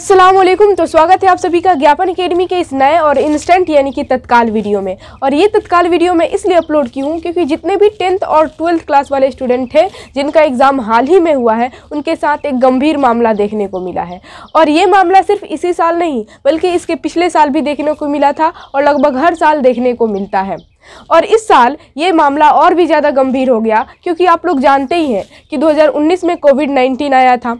असलम तो स्वागत है आप सभी का ज्ञापन अकेडमी के इस नए और इंस्टेंट यानी कि तत्काल वीडियो में और ये तत्काल वीडियो मैं इसलिए अपलोड की हूँ क्योंकि जितने भी टेंथ और ट्वेल्थ क्लास वाले स्टूडेंट हैं जिनका एग्ज़ाम हाल ही में हुआ है उनके साथ एक गंभीर मामला देखने को मिला है और ये मामला सिर्फ इसी साल नहीं बल्कि इसके पिछले साल भी देखने को मिला था और लगभग हर साल देखने को मिलता है और इस साल ये मामला और भी ज़्यादा गंभीर हो गया क्योंकि आप लोग जानते ही हैं कि 2019 में कोविड 19 आया था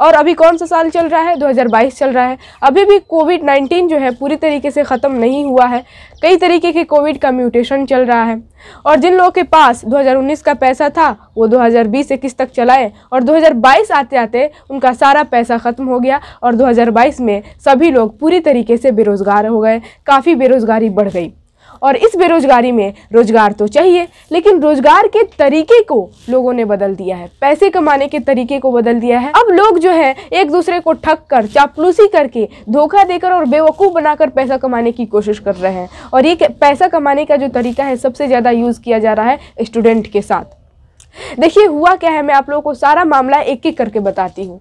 और अभी कौन सा साल चल रहा है 2022 चल रहा है अभी भी कोविड 19 जो है पूरी तरीके से ख़त्म नहीं हुआ है कई तरीके के कोविड का म्यूटेशन चल रहा है और जिन लोगों के पास 2019 का पैसा था वो 2020 इक्कीस तक चलाए और 2022 आते आते उनका सारा पैसा ख़त्म हो गया और 2022 में सभी लोग पूरी तरीके से बेरोज़गार हो गए काफ़ी बेरोज़गारी बढ़ गई और इस बेरोज़गारी में रोज़गार तो चाहिए लेकिन रोज़गार के तरीके को लोगों ने बदल दिया है पैसे कमाने के तरीके को बदल दिया है अब लोग जो है एक दूसरे को ठग कर चापलूसी करके धोखा देकर और बेवकूफ़ बनाकर पैसा कमाने की कोशिश कर रहे हैं और ये पैसा कमाने का जो तरीका है सबसे ज़्यादा यूज़ किया जा रहा है स्टूडेंट के साथ देखिए हुआ क्या है मैं आप लोगों को सारा मामला एक एक करके बताती हूँ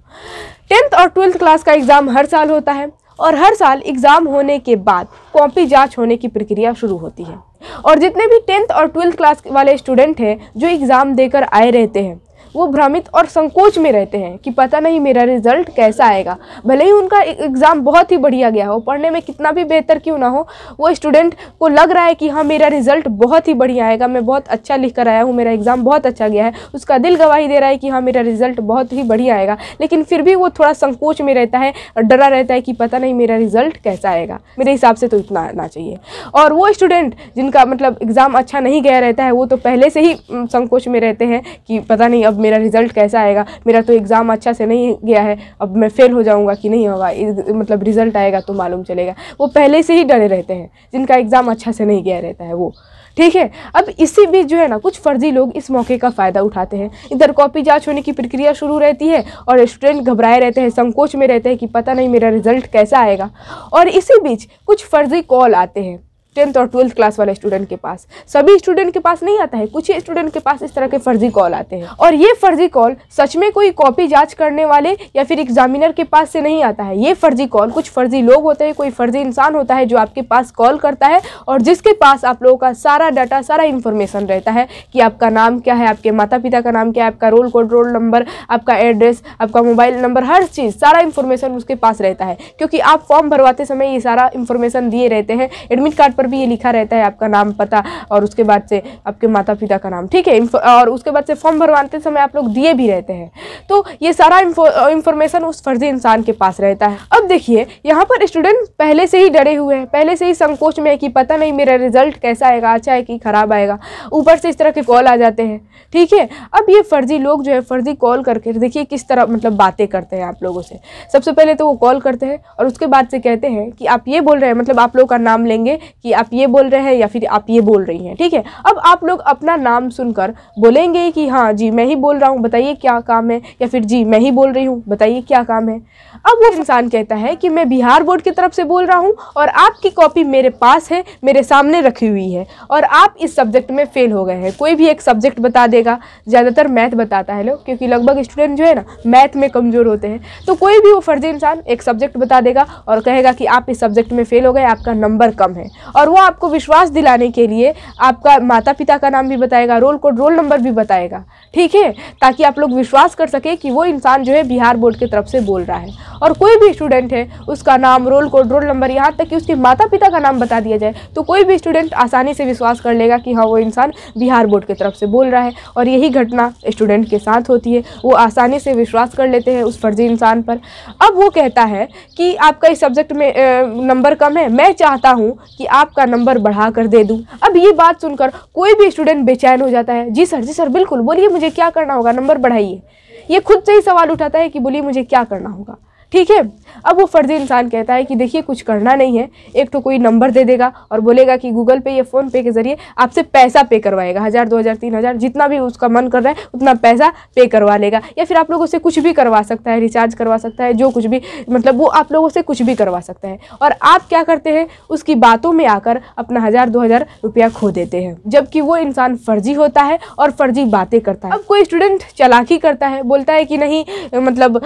टेंथ और ट्वेल्थ क्लास का एग्ज़ाम हर साल होता है और हर साल एग्ज़ाम होने के बाद कॉपी जांच होने की प्रक्रिया शुरू होती है और जितने भी टेंथ और ट्वेल्थ क्लास वाले स्टूडेंट हैं जो एग्ज़ाम देकर आए रहते हैं वो भ्रमित और संकोच में रहते हैं कि पता नहीं मेरा रिजल्ट कैसा आएगा भले ही उनका एग्ज़ाम e- बहुत ही बढ़िया गया हो पढ़ने में कितना भी बेहतर क्यों ना हो वो स्टूडेंट को लग रहा है कि हाँ मेरा रिजल्ट बहुत ही बढ़िया आएगा मैं बहुत अच्छा लिख कर आया हूँ मेरा एग्ज़ाम बहुत अच्छा गया है उसका दिल गवाही दे रहा है कि हाँ मेरा रिजल्ट बहुत ही बढ़िया आएगा लेकिन फिर भी वो थोड़ा संकोच में रहता है डरा रहता है कि पता नहीं मेरा रिजल्ट कैसा आएगा मेरे हिसाब से तो इतना आना चाहिए और वो स्टूडेंट जिनका मतलब एग्ज़ाम अच्छा नहीं गया रहता है वो तो पहले से ही संकोच में रहते हैं कि पता नहीं अब मेरा रिज़ल्ट कैसा आएगा मेरा तो एग्ज़ाम अच्छा से नहीं गया है अब मैं फ़ेल हो जाऊँगा कि नहीं होगा मतलब रिज़ल्ट आएगा तो मालूम चलेगा वो पहले से ही डरे रहते हैं जिनका एग्ज़ाम अच्छा से नहीं गया रहता है वो ठीक है अब इसी बीच जो है ना कुछ फर्जी लोग इस मौके का फ़ायदा उठाते हैं इधर कॉपी जांच होने की प्रक्रिया शुरू रहती है और स्टूडेंट घबराए रहते हैं संकोच में रहते हैं कि पता नहीं मेरा रिज़ल्ट कैसा आएगा और इसी बीच कुछ फर्जी कॉल आते हैं टेंथ और ट्वेल्थ क्लास वाले स्टूडेंट के पास सभी स्टूडेंट के पास नहीं आता है कुछ ही स्टूडेंट के पास इस तरह के फर्जी कॉल आते हैं और ये फर्जी कॉल सच में कोई कॉपी जांच करने वाले या फिर एग्जामिनर के पास से नहीं आता है ये फर्जी कॉल कुछ फर्जी लोग होते हैं कोई फर्जी इंसान होता है जो आपके पास कॉल करता है और जिसके पास आप लोगों का सारा डाटा सारा इन्फॉर्मेशन रहता है कि आपका नाम क्या है आपके माता पिता का नाम क्या है आपका रोल कोड रोल नंबर आपका एड्रेस आपका मोबाइल नंबर हर चीज़ सारा इन्फॉर्मेशन उसके पास रहता है क्योंकि आप फॉर्म भरवाते समय ये सारा इन्फॉर्मेशन दिए रहते हैं एडमिट कार्ड पर भी ये लिखा रहता है आपका नाम पता और उसके बाद से आपके माता पिता का नाम ठीक है और उसके बाद से फॉर्म भरवाते समय आप लोग दिए भी रहते हैं तो ये सारा इन्फॉर्मेशन उस फर्जी इंसान के पास रहता है अब देखिए यहाँ पर स्टूडेंट पहले से ही डरे हुए हैं पहले से ही संकोच में है कि पता नहीं मेरा रिजल्ट कैसा आएगा अच्छा है कि ख़राब आएगा ऊपर से इस तरह के कॉल आ जाते हैं ठीक है अब ये फर्जी लोग जो है फर्जी कॉल करके देखिए किस तरह मतलब बातें करते हैं आप लोगों से सबसे पहले तो वो कॉल करते हैं और उसके बाद से कहते हैं कि आप ये बोल रहे हैं मतलब आप लोगों का नाम लेंगे कि आप ये बोल रहे हैं या फिर आप ये बोल रही हैं ठीक है अब आप लोग अपना नाम सुनकर बोलेंगे कि हाँ जी मैं ही बोल रहा हूँ बताइए क्या काम है या फिर जी मैं ही बोल रही हूँ बताइए क्या काम है अब वो इंसान कहता है कि मैं बिहार बोर्ड की तरफ से बोल रहा हूँ और आपकी कॉपी मेरे पास है मेरे सामने रखी हुई है और आप इस सब्जेक्ट में फेल हो गए हैं कोई भी एक सब्जेक्ट बता देगा ज़्यादातर मैथ बताता है लोग क्योंकि लगभग स्टूडेंट जो है ना मैथ में कमज़ोर होते हैं तो कोई भी वो फर्जी इंसान एक सब्जेक्ट बता देगा और कहेगा कि आप इस सब्जेक्ट में फेल हो गए आपका नंबर कम है और वो आपको विश्वास दिलाने के लिए आपका माता पिता का नाम भी बताएगा रोल कोड रोल नंबर भी बताएगा ठीक है ताकि आप लोग विश्वास कर सकें कि वो इंसान जो है बिहार बोर्ड की तरफ से बोल रहा है और कोई भी स्टूडेंट है उसका नाम रोल कोड रोल नंबर यहाँ तक कि उसके माता पिता का नाम बता दिया जाए तो कोई भी स्टूडेंट आसानी से विश्वास कर लेगा कि हाँ वो इंसान बिहार बोर्ड की तरफ से बोल रहा है और यही घटना स्टूडेंट के साथ होती है वो आसानी से विश्वास कर लेते हैं उस फर्जी इंसान पर अब वो कहता है कि आपका इस सब्जेक्ट में नंबर कम है मैं चाहता हूँ कि आप आपका नंबर बढ़ा कर दे दूँ अब ये बात सुनकर कोई भी स्टूडेंट बेचैन हो जाता है जी सर जी सर बिल्कुल बोलिए मुझे क्या करना होगा नंबर बढ़ाइए ये खुद से ही सवाल उठाता है कि बोलिए मुझे क्या करना होगा ठीक है अब वो फ़र्ज़ी इंसान कहता है कि देखिए कुछ करना नहीं है एक तो कोई नंबर दे देगा और बोलेगा कि गूगल पे या फ़ोनपे के ज़रिए आपसे पैसा पे करवाएगा हज़ार दो हज़ार तीन हज़ार जितना भी उसका मन कर रहा है उतना पैसा पे करवा लेगा या फिर आप लोगों से कुछ भी करवा सकता है रिचार्ज करवा सकता है जो कुछ भी मतलब वो आप लोगों से कुछ भी करवा सकता है और आप क्या करते हैं उसकी बातों में आकर अपना हज़ार दो हज़ार रुपया खो देते हैं जबकि वो इंसान फ़र्जी होता है और फ़र्जी बातें करता है अब कोई स्टूडेंट चलाकी करता है बोलता है कि नहीं मतलब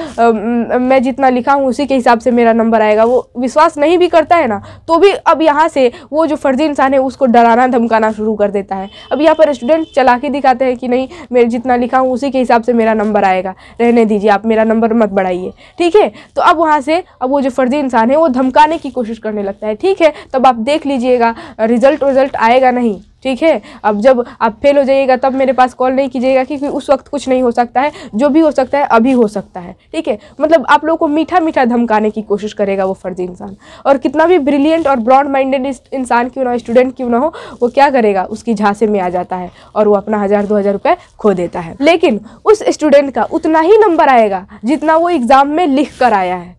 मैं जितना लिखा हूँ उसी के हिसाब से मेरा नंबर आएगा वो विश्वास नहीं भी करता है ना तो भी अब यहाँ से वो जो फर्जी इंसान है उसको डराना धमकाना शुरू कर देता है अब यहाँ पर स्टूडेंट चला के दिखाते हैं कि नहीं मेरे जितना लिखा हूँ उसी के हिसाब से मेरा नंबर आएगा रहने दीजिए आप मेरा नंबर मत बढ़ाइए ठीक है तो अब वहाँ से अब वो जो फर्जी इंसान है वो धमकाने की कोशिश करने लगता है ठीक है तब आप देख लीजिएगा रिजल्ट रिजल्ट आएगा नहीं ठीक है अब जब आप फेल हो जाइएगा तब मेरे पास कॉल नहीं कीजिएगा क्योंकि उस वक्त कुछ नहीं हो सकता है जो भी हो सकता है अभी हो सकता है ठीक है मतलब आप लोगों को मीठा मीठा धमकाने की कोशिश करेगा वो फर्जी इंसान और कितना भी ब्रिलियंट और ब्रॉड माइंडेड इंसान क्यों ना हो स्टूडेंट क्यों ना हो वो क्या करेगा उसकी झांसे में आ जाता है और वो अपना हज़ार दो हज़ार रुपये खो देता है लेकिन उस स्टूडेंट का उतना ही नंबर आएगा जितना वो एग्ज़ाम में लिख कर आया है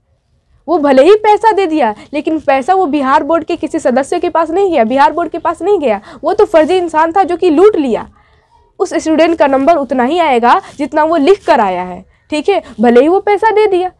वो भले ही पैसा दे दिया लेकिन पैसा वो बिहार बोर्ड के किसी सदस्य के पास नहीं गया बिहार बोर्ड के पास नहीं गया वो तो फर्जी इंसान था जो कि लूट लिया उस स्टूडेंट का नंबर उतना ही आएगा जितना वो लिख कर आया है ठीक है भले ही वो पैसा दे दिया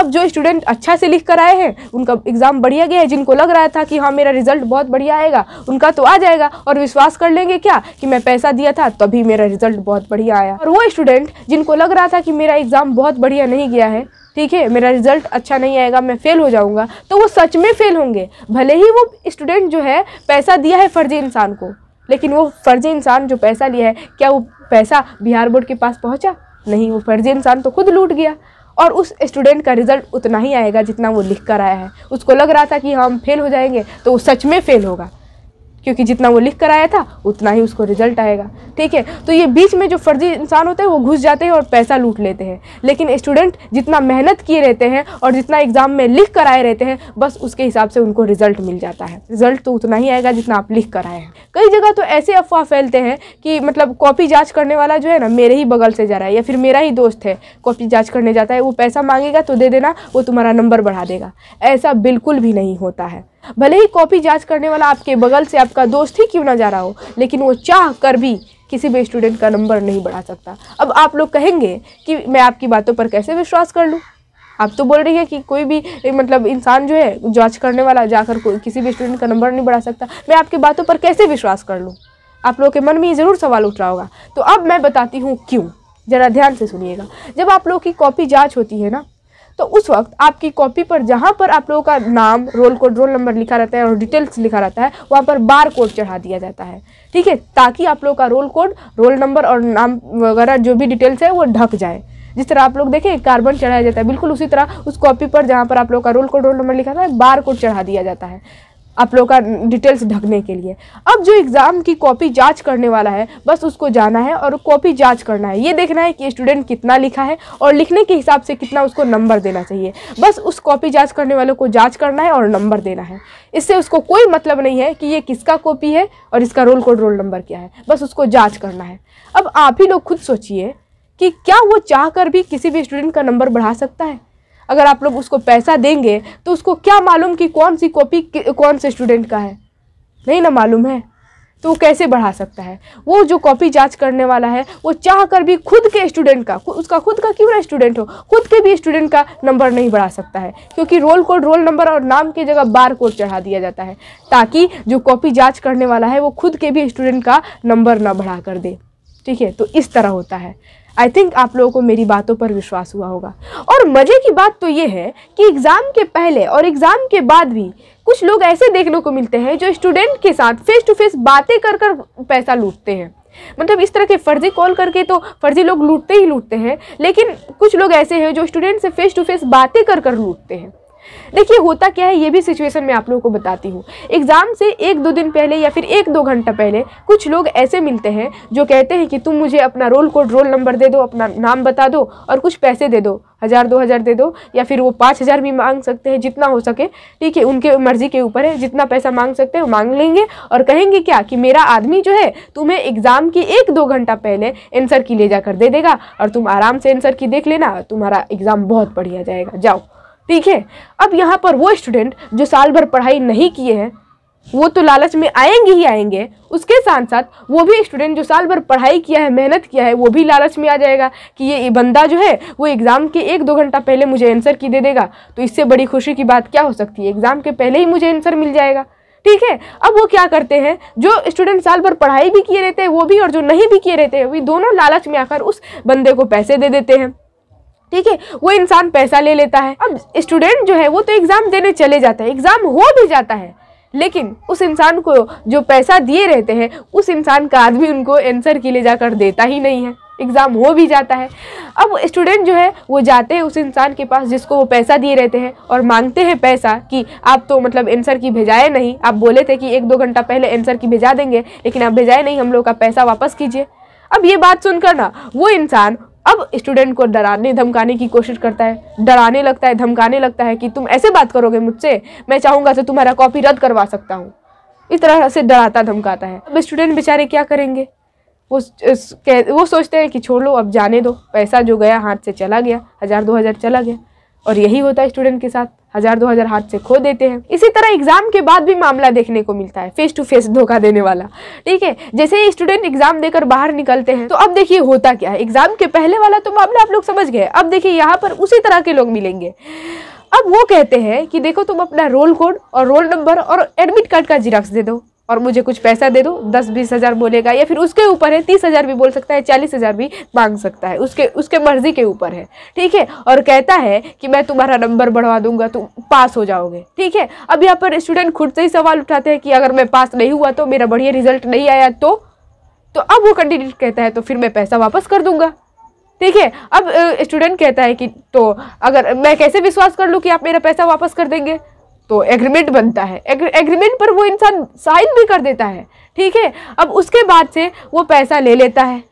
अब जो स्टूडेंट अच्छा से लिख कर आए हैं उनका एग्ज़ाम बढ़िया गया है जिनको लग रहा था कि हाँ मेरा रिजल्ट बहुत बढ़िया आएगा उनका तो आ जाएगा और विश्वास कर लेंगे क्या कि मैं पैसा दिया था तभी मेरा रिजल्ट बहुत बढ़िया आया और वो स्टूडेंट जिनको लग रहा था कि मेरा एग्ज़ाम बहुत बढ़िया नहीं गया है ठीक है मेरा रिजल्ट अच्छा नहीं आएगा मैं फेल हो जाऊँगा तो वो सच में फेल होंगे भले ही वो स्टूडेंट जो है पैसा दिया है फर्जी इंसान को लेकिन वो फर्जी इंसान जो पैसा लिया है क्या वो पैसा बिहार बोर्ड के पास पहुँचा नहीं वो फर्जी इंसान तो खुद लूट गया और उस स्टूडेंट का रिज़ल्ट उतना ही आएगा जितना वो लिख कर आया है उसको लग रहा था कि हाँ, हम फेल हो जाएंगे तो वो सच में फेल होगा क्योंकि जितना वो लिख कर आया था उतना ही उसको रिजल्ट आएगा ठीक है तो ये बीच में जो फर्जी इंसान होते हैं वो घुस जाते हैं और पैसा लूट लेते हैं लेकिन स्टूडेंट जितना मेहनत किए रहते हैं और जितना एग्ज़ाम में लिख कर आए रहते हैं बस उसके हिसाब से उनको रिजल्ट मिल जाता है रिजल्ट तो उतना ही आएगा जितना आप लिख कर आए हैं कई जगह तो ऐसे अफवाह फैलते हैं कि मतलब कॉपी जाँच करने वाला जो है ना मेरे ही बगल से जा रहा है या फिर मेरा ही दोस्त है कॉपी जाँच करने जाता है वो पैसा मांगेगा तो दे देना वो तुम्हारा नंबर बढ़ा देगा ऐसा बिल्कुल भी नहीं होता है भले ही कॉपी जांच करने वाला आपके बगल से आपका दोस्त ही क्यों ना जा रहा हो लेकिन वो चाह कर भी किसी भी स्टूडेंट का नंबर नहीं बढ़ा सकता अब आप लोग कहेंगे कि मैं आपकी बातों पर कैसे विश्वास कर लूँ आप तो बोल रही है कि कोई भी मतलब इंसान जो है जांच करने वाला जाकर किसी भी स्टूडेंट का नंबर नहीं बढ़ा सकता मैं आपकी बातों पर कैसे विश्वास कर लूँ आप लोगों के मन में ज़रूर सवाल उठ रहा होगा तो अब मैं बताती हूँ क्यों ज़रा ध्यान से सुनिएगा जब आप लोग की कॉपी जाँच होती है ना तो उस वक्त आपकी कॉपी पर जहाँ पर आप लोगों का नाम रोल कोड रोल नंबर लिखा रहता है और डिटेल्स लिखा रहता है वहाँ पर बार कोड चढ़ा दिया जाता है ठीक है ताकि आप लोगों का रोल कोड रोल नंबर और नाम वगैरह जो भी डिटेल्स है वो ढक जाए जिस तरह आप लोग देखें कार्बन चढ़ाया जाता है बिल्कुल उसी तरह उस कॉपी पर जहाँ पर आप लोग का रोल कोड रोल नंबर लिखा रहता है बार कोड चढ़ा दिया जाता है आप लोगों का डिटेल्स ढकने के लिए अब जो एग्ज़ाम की कॉपी जांच करने वाला है बस उसको जाना है और कॉपी जांच करना है ये देखना है कि स्टूडेंट कितना लिखा है और लिखने के हिसाब से कितना उसको नंबर देना चाहिए बस उस कॉपी जांच करने वाले को जांच करना है और नंबर देना है इससे उसको कोई मतलब नहीं है कि ये किसका कॉपी है और इसका रोल कोड रोल नंबर क्या है बस उसको जाँच करना है अब आप ही लोग खुद सोचिए कि क्या वो चाह कर भी किसी भी स्टूडेंट का नंबर बढ़ा सकता है अगर आप लोग उसको पैसा देंगे तो उसको क्या मालूम कि कौन सी कॉपी कौन से स्टूडेंट का है नहीं ना मालूम है तो वो कैसे बढ़ा सकता है वो जो कॉपी जांच करने वाला है वो चाह कर भी खुद के स्टूडेंट का उसका खुद का क्यों ना स्टूडेंट हो खुद के भी स्टूडेंट का नंबर नहीं बढ़ा सकता है क्योंकि रोल कोड रोल नंबर और नाम की जगह बार कोड चढ़ा दिया जाता है ताकि जो कॉपी जाँच करने वाला है वो खुद के भी स्टूडेंट का नंबर ना बढ़ा कर दे ठीक है तो इस तरह होता है आई थिंक आप लोगों को मेरी बातों पर विश्वास हुआ होगा और मज़े की बात तो ये है कि एग्ज़ाम के पहले और एग्ज़ाम के बाद भी कुछ लोग ऐसे देखने को मिलते हैं जो स्टूडेंट के साथ फेस टू फेस बातें कर कर पैसा लूटते हैं मतलब इस तरह के फर्जी कॉल करके तो फर्जी लोग लूटते ही लूटते हैं लेकिन कुछ लोग ऐसे हैं जो स्टूडेंट से फेस टू फेस बातें कर कर लूटते हैं देखिए होता क्या है ये भी सिचुएशन मैं आप लोगों को बताती हूँ एग्ज़ाम से एक दो दिन पहले या फिर एक दो घंटा पहले कुछ लोग ऐसे मिलते हैं जो कहते हैं कि तुम मुझे अपना रोल कोड रोल नंबर दे दो अपना नाम बता दो और कुछ पैसे दे दो हज़ार दो हज़ार दे दो या फिर वो पाँच हज़ार भी मांग सकते हैं जितना हो सके ठीक है उनके मर्ज़ी के ऊपर है जितना पैसा मांग सकते हैं मांग लेंगे और कहेंगे क्या कि मेरा आदमी जो है तुम्हें एग्ज़ाम की एक दो घंटा पहले एंसर की ले जाकर दे देगा और तुम आराम से एंसर की देख लेना तुम्हारा एग्ज़ाम बहुत बढ़िया जाएगा जाओ ठीक है अब यहाँ पर वो स्टूडेंट जो साल भर पढ़ाई नहीं किए हैं वो तो लालच में आएंगे ही आएंगे उसके साथ साथ वो भी स्टूडेंट जो साल भर पढ़ाई किया है मेहनत किया है वो भी लालच में आ जाएगा कि ये बंदा जो है वो एग्ज़ाम के एक दो घंटा पहले मुझे आंसर की दे देगा तो इससे बड़ी खुशी की बात क्या हो सकती है एग्ज़ाम के पहले ही मुझे आंसर मिल जाएगा ठीक है अब वो क्या करते हैं जो स्टूडेंट साल भर पढ़ाई भी किए रहते हैं वो भी और जो नहीं भी किए रहते हैं वो दोनों लालच में आकर उस बंदे को पैसे दे देते हैं ठीक है वो इंसान पैसा ले लेता है अब स्टूडेंट जो है वो तो एग्ज़ाम देने चले जाते हैं एग्ज़ाम हो भी जाता है लेकिन उस इंसान को जो पैसा दिए रहते हैं उस इंसान का आदमी उनको आंसर के लिए जाकर देता ही नहीं है एग्ज़ाम हो भी जाता है अब स्टूडेंट जो है वो जाते हैं उस इंसान के पास जिसको वो पैसा दिए रहते हैं और मांगते हैं पैसा कि आप तो मतलब आंसर की भेजाए नहीं आप बोले थे कि एक दो घंटा पहले आंसर की भेजा देंगे लेकिन आप भेजाए नहीं हम लोग का पैसा वापस कीजिए अब ये बात सुनकर ना वो इंसान अब स्टूडेंट को डराने धमकाने की कोशिश करता है डराने लगता है धमकाने लगता है कि तुम ऐसे बात करोगे मुझसे मैं चाहूँगा तो तुम्हारा कॉपी रद्द करवा सकता हूँ इस तरह से डराता धमकाता है अब स्टूडेंट बेचारे क्या करेंगे वो वो सोचते हैं कि छोड़ लो अब जाने दो पैसा जो गया हाथ से चला गया हज़ार दो हज़ार चला गया और यही होता है स्टूडेंट के साथ हजार दो हजार हाथ से खो देते हैं इसी तरह एग्जाम के बाद भी मामला देखने को मिलता है फेस टू फेस धोखा देने वाला ठीक है जैसे ही स्टूडेंट एग्जाम देकर बाहर निकलते हैं तो अब देखिए होता क्या है एग्जाम के पहले वाला तो मामला आप लोग समझ गए अब देखिए यहाँ पर उसी तरह के लोग मिलेंगे अब वो कहते हैं कि देखो तुम अपना रोल कोड और रोल नंबर और एडमिट कार्ड का जिराक्स दे दो और मुझे कुछ पैसा दे दो दस बीस हज़ार बोलेगा या फिर उसके ऊपर है तीस हज़ार भी बोल सकता है चालीस हज़ार भी मांग सकता है उसके उसके मर्ज़ी के ऊपर है ठीक है और कहता है कि मैं तुम्हारा नंबर बढ़वा दूंगा तुम पास हो जाओगे ठीक है अब यहाँ पर स्टूडेंट खुद से ही सवाल उठाते हैं कि अगर मैं पास नहीं हुआ तो मेरा बढ़िया रिजल्ट नहीं आया तो तो अब वो कैंडिडेट कहता है तो फिर मैं पैसा वापस कर दूँगा ठीक है अब स्टूडेंट कहता है कि तो अगर मैं कैसे विश्वास कर लूँ कि आप मेरा पैसा वापस कर देंगे तो एग्रीमेंट बनता है एग्रीमेंट पर वो इंसान साइन भी कर देता है ठीक है अब उसके बाद से वो पैसा ले लेता है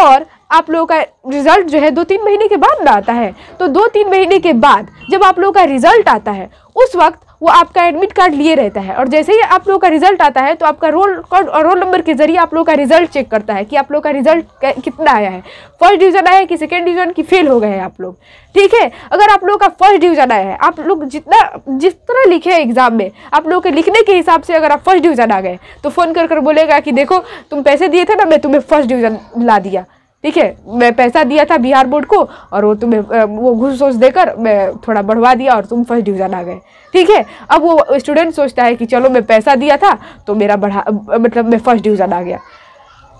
और आप लोगों का रिज़ल्ट जो है दो तीन महीने के बाद आता है तो दो तीन महीने के बाद जब आप लोगों का रिज़ल्ट आता है उस वक्त वो आपका एडमिट कार्ड लिए रहता है और जैसे ही आप लोगों का रिजल्ट आता है तो आपका रोल कार्ड और रोल नंबर के जरिए आप लोगों का रिजल्ट चेक करता है कि आप लोग का रिजल्ट कितना आया है फर्स्ट डिवीजन आया है कि सेकेंड डिवीजन की फेल हो गए हैं आप लोग ठीक है अगर आप लोग का फर्स्ट डिवीजन आया है आप लोग जितना जिस तरह लिखे हैं एग्जाम में आप लोग के लिखने के हिसाब से अगर आप फर्स्ट डिवीजन आ गए तो फ़ोन कर कर बोलेगा कि देखो तुम पैसे दिए थे ना मैं तुम्हें फर्स्ट डिवीजन ला दिया ठीक है मैं पैसा दिया था बिहार बोर्ड को और वो तुम्हें वो घुस सोच देकर मैं थोड़ा बढ़वा दिया और तुम फर्स्ट डिवीज़न आ गए ठीक है अब वो स्टूडेंट सोचता है कि चलो मैं पैसा दिया था तो मेरा बढ़ा मतलब मैं फर्स्ट डिवीज़न आ गया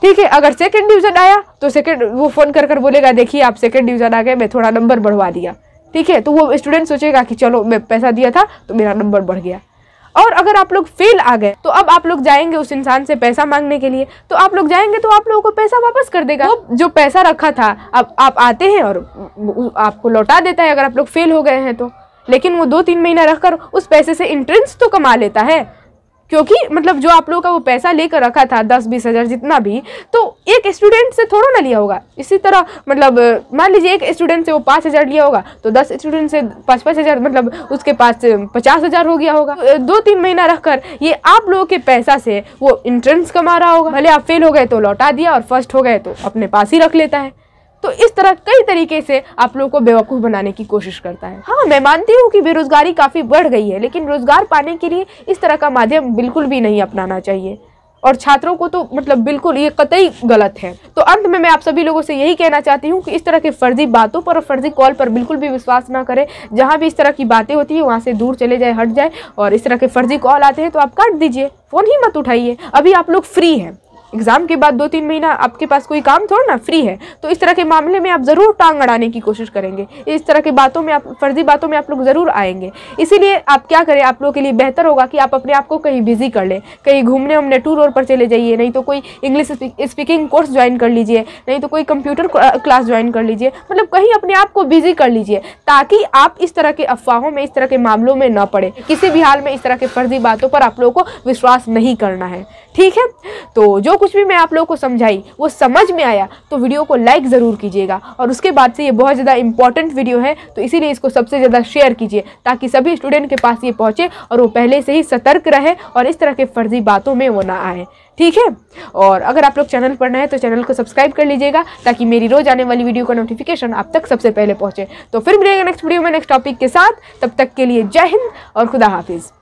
ठीक है अगर सेकंड डिवीज़न आया तो सेकंड वो फ़ोन कर कर बोलेगा देखिए आप सेकंड डिवीज़न आ गए मैं थोड़ा नंबर बढ़वा दिया ठीक है तो वो स्टूडेंट सोचेगा कि चलो मैं पैसा दिया था तो मेरा नंबर बढ़ गया और अगर आप लोग फेल आ गए तो अब आप लोग जाएंगे उस इंसान से पैसा मांगने के लिए तो आप लोग जाएंगे तो आप लोगों को पैसा वापस कर देगा तो जो पैसा रखा था अब आप आते हैं और आपको लौटा देता है अगर आप लोग फेल हो गए हैं तो लेकिन वो दो तीन महीना रखकर उस पैसे से इंट्रेंस तो कमा लेता है क्योंकि मतलब जो आप लोगों का वो पैसा लेकर रखा था दस बीस हज़ार जितना भी तो एक स्टूडेंट से थोड़ा ना लिया होगा इसी तरह मतलब मान लीजिए एक स्टूडेंट से वो पाँच हज़ार लिया होगा तो दस स्टूडेंट से पाँच पाँच हज़ार मतलब उसके पास पचास हज़ार हो गया होगा दो तीन महीना रख कर ये आप लोगों के पैसा से वो इंट्रेंस कमा रहा होगा भले आप फेल हो गए तो लौटा दिया और फर्स्ट हो गए तो अपने पास ही रख लेता है तो इस तरह कई तरीके से आप लोगों को बेवकूफ़ बनाने की कोशिश करता है हाँ मैं मानती हूँ कि बेरोज़गारी काफ़ी बढ़ गई है लेकिन रोज़गार पाने के लिए इस तरह का माध्यम बिल्कुल भी नहीं अपनाना चाहिए और छात्रों को तो मतलब बिल्कुल ये कतई गलत है तो अंत में मैं आप सभी लोगों से यही कहना चाहती हूँ कि इस तरह के फर्जी बातों पर और फर्जी कॉल पर बिल्कुल भी विश्वास ना करें जहाँ भी इस तरह की बातें होती हैं वहाँ से दूर चले जाए हट जाए और इस तरह के फर्जी कॉल आते हैं तो आप काट दीजिए फ़ोन ही मत उठाइए अभी आप लोग फ्री हैं एग्ज़ाम के बाद दो तीन महीना आपके पास कोई काम थोड़ा ना फ्री है तो इस तरह के मामले में आप ज़रूर टांग अड़ाने की कोशिश करेंगे इस तरह की बातों में आप फर्जी बातों में आप लोग ज़रूर आएंगे इसीलिए आप क्या करें आप लोगों के लिए बेहतर होगा कि आप अपने आप को कहीं बिजी कर लें कहीं घूमने उमने टूर और पर चले जाइए नहीं तो कोई इंग्लिश स्पीकिंग कोर्स ज्वाइन कर लीजिए नहीं तो कोई कंप्यूटर क्लास ज्वाइन कर लीजिए मतलब कहीं अपने आप को बिजी कर लीजिए ताकि आप इस तरह के अफवाहों में इस तरह के मामलों में न पड़े किसी भी हाल में इस तरह के फर्जी बातों पर आप लोगों को विश्वास नहीं करना है ठीक है तो जो कुछ भी मैं आप लोगों को समझाई वो समझ में आया तो वीडियो को लाइक ज़रूर कीजिएगा और उसके बाद से ये बहुत ज़्यादा इंपॉर्टेंट वीडियो है तो इसीलिए इसको सबसे ज़्यादा शेयर कीजिए ताकि सभी स्टूडेंट के पास ये पहुँचे और वो पहले से ही सतर्क रहे और इस तरह के फर्जी बातों में वो ना आए ठीक है और अगर आप लोग चैनल पर नए हैं तो चैनल को सब्सक्राइब कर लीजिएगा ताकि मेरी रोज़ आने वाली वीडियो का नोटिफिकेशन आप तक सबसे पहले पहुँचे तो फिर मिलेगा नेक्स्ट वीडियो में नेक्स्ट टॉपिक के साथ तब तक के लिए जय हिंद और खुदा हाफिज़